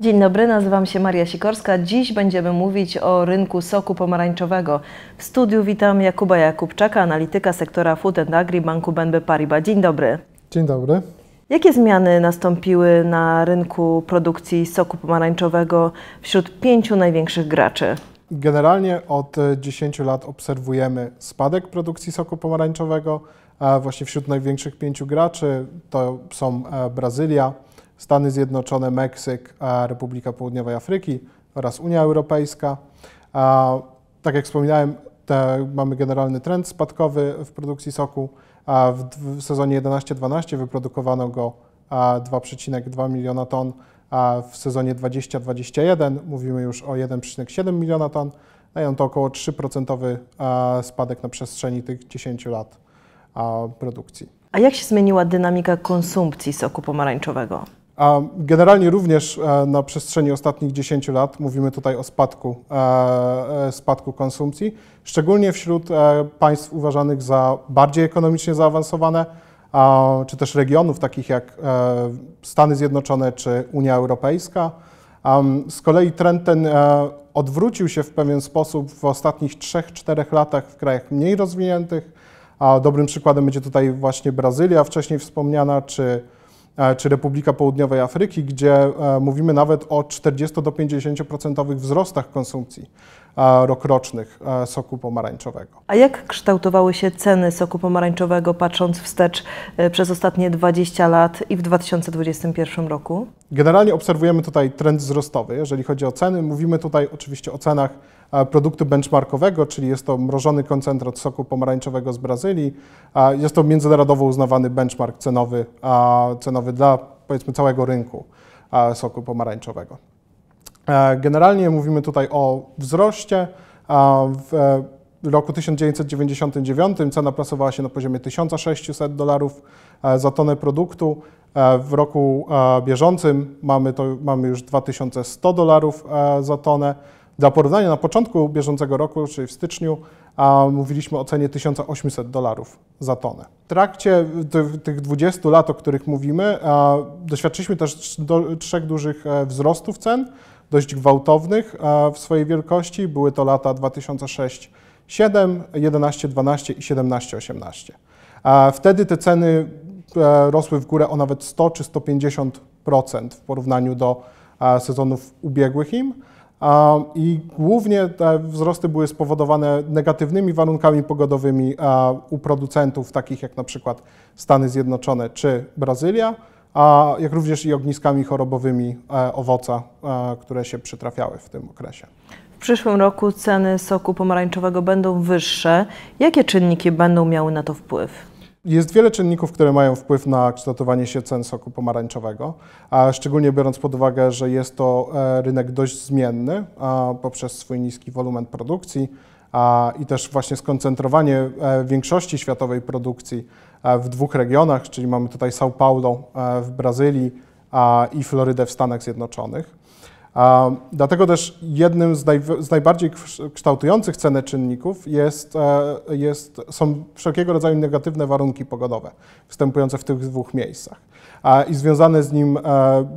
Dzień dobry, nazywam się Maria Sikorska. Dziś będziemy mówić o rynku soku pomarańczowego. W studiu witam Jakuba Jakubczaka, analityka sektora Food and Agri Banku BNP Paribas. Dzień dobry. Dzień dobry. Jakie zmiany nastąpiły na rynku produkcji soku pomarańczowego wśród pięciu największych graczy? Generalnie od 10 lat obserwujemy spadek produkcji soku pomarańczowego. Właśnie wśród największych pięciu graczy to są e, Brazylia, Stany Zjednoczone, Meksyk, Republika Południowej Afryki oraz Unia Europejska. Tak jak wspominałem, mamy generalny trend spadkowy w produkcji soku. W, sezonie 11-12 wyprodukowano go 2,2 miliona ton, w sezonie 20-21 mówimy już o 1,7 miliona ton, dają no to około 3% spadek na przestrzeni tych 10 lat produkcji. A jak się zmieniła dynamika konsumpcji soku pomarańczowego? Generalnie również e, na przestrzeni ostatnich 10 lat mówimy tutaj o spadku, e, e, spadku konsumpcji, szczególnie wśród państw uważanych za bardziej ekonomicznie zaawansowane, czy też regionów takich jak Stany Zjednoczone czy Unia Europejska. Z kolei trend ten odwrócił się w pewien sposób w ostatnich 3-4 latach w krajach mniej rozwiniętych. Dobrym przykładem będzie tutaj właśnie Brazylia, wcześniej wspomniana, czy E, czy Republika Południowej Afryki, gdzie e, mówimy nawet o 40 do 50% wzrostach konsumpcji. E, rokrocznych e, soku pomarańczowego. A jak kształtowały się ceny soku pomarańczowego patrząc wstecz e, przez ostatnie 20 lat i w 2021 roku? Generalnie obserwujemy tutaj trend wzrostowy, jeżeli chodzi o ceny. Mówimy tutaj oczywiście o cenach produktu benchmarkowego, czyli jest to mrożony koncentrat soku pomarańczowego z Brazylii. Jest to międzynarodowo uznawany benchmark cenowy, cenowy dla powiedzmy całego rynku soku pomarańczowego. E, generalnie mówimy tutaj o wzroście. W e, roku 1999 cena plasowała się na poziomie 1600 dolarów e, za tonę produktu. W roku bieżącym mamy, to, mamy już 2100 dolarów za tonę. Dla porównania na początku bieżącego roku, czyli w styczniu, mówiliśmy o cenie 1800 dolarów za tonę. W trakcie tych 20 lat, o których mówimy, doświadczyliśmy też trzech dużych wzrostów cen dość gwałtownych e, w swojej wielkości. Były to lata 2006, 7, 11, 12 i 17, 18. E, wtedy te ceny e, rosły w górę o nawet 100 czy 150% w porównaniu do sezonów ubiegłych im. I głównie te wzrosty były spowodowane negatywnymi warunkami pogodowymi u producentów, takich jak na przykład Stany Zjednoczone czy Brazylia, a jak również i ogniskami chorobowymi e, owoca, e, które się przytrafiały w tym okresie. W przyszłym roku ceny soku pomarańczowego będą wyższe. Jakie czynniki będą miały na to wpływ? Jest wiele czynników, które mają wpływ na kształtowanie się cen soku pomarańczowego, a szczególnie biorąc pod uwagę, że jest to e, rynek dość zmienny poprzez swój niski wolumen produkcji i też właśnie skoncentrowanie większości światowej produkcji E, w dwóch regionach, czyli mamy tutaj São Paulo e, w Brazylii i Florydę w Stanach Zjednoczonych. Dlatego też jednym z, naj, z najbardziej kształtujących cenę czynników jest, e, jest, są wszelkiego rodzaju negatywne warunki pogodowe występujące w tych dwóch miejscach i związane z nim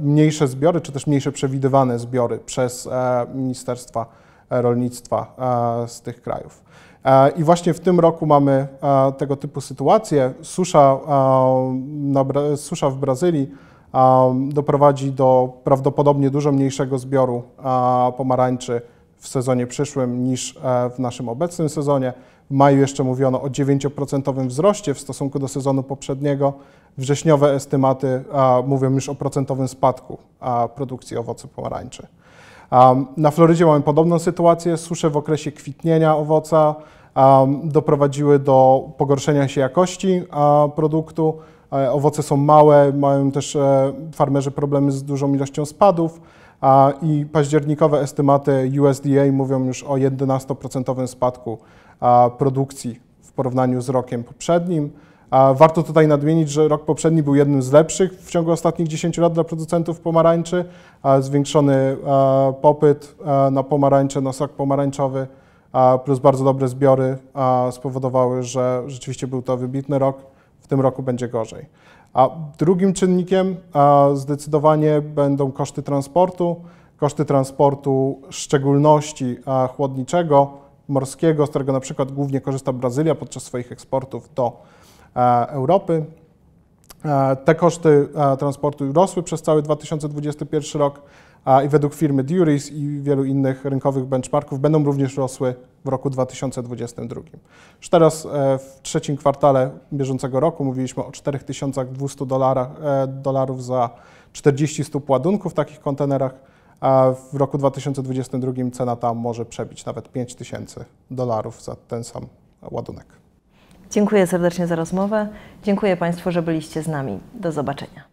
mniejsze zbiory, czy też mniejsze przewidywane zbiory przez Ministerstwa Rolnictwa z tych krajów. E, I właśnie w tym roku mamy e, tego typu sytuację. Susza, e, susza w Brazylii doprowadzi do prawdopodobnie dużo mniejszego zbioru pomarańczy w sezonie przyszłym niż w naszym obecnym sezonie. W maju jeszcze mówiono o 9% wzroście w stosunku do sezonu poprzedniego. Wrześniowe estymaty mówią już o procentowym spadku produkcji owoców pomarańczy. Na Florydzie mamy podobną sytuację. Susze w okresie kwitnienia owoca doprowadziły do pogorszenia się jakości e, produktu. E, owoce są małe, mają też e, farmerzy problemy z dużą ilością spadów i październikowe estymaty USDA mówią już o 11% spadku produkcji w porównaniu z rokiem poprzednim. A warto tutaj nadmienić, że rok poprzedni był jednym z lepszych w ciągu ostatnich 10 lat dla producentów pomarańczy. Zwiększony popyt na pomarańcze, na sok pomarańczowy plus bardzo dobre zbiory spowodowały, że rzeczywiście był to wybitny rok. W tym roku będzie gorzej. A drugim czynnikiem zdecydowanie będą koszty transportu. Koszty transportu w szczególności chłodniczego, morskiego, z którego na przykład głównie korzysta Brazylia podczas swoich eksportów do E, Europy. E, te koszty e, transportu rosły przez cały 2021 rok i według firmy Duris i wielu innych rynkowych benchmarków będą również rosły w roku 2022. Już teraz w trzecim kwartale bieżącego roku mówiliśmy o 4200 dolarach, dolarów za 40 stóp ładunku w takich kontenerach, a w roku 2022 cena ta może przebić nawet 5000 dolarów za ten sam ładunek. Dziękuję serdecznie za rozmowę. Dziękuję Państwu, że byliście z nami. Do zobaczenia.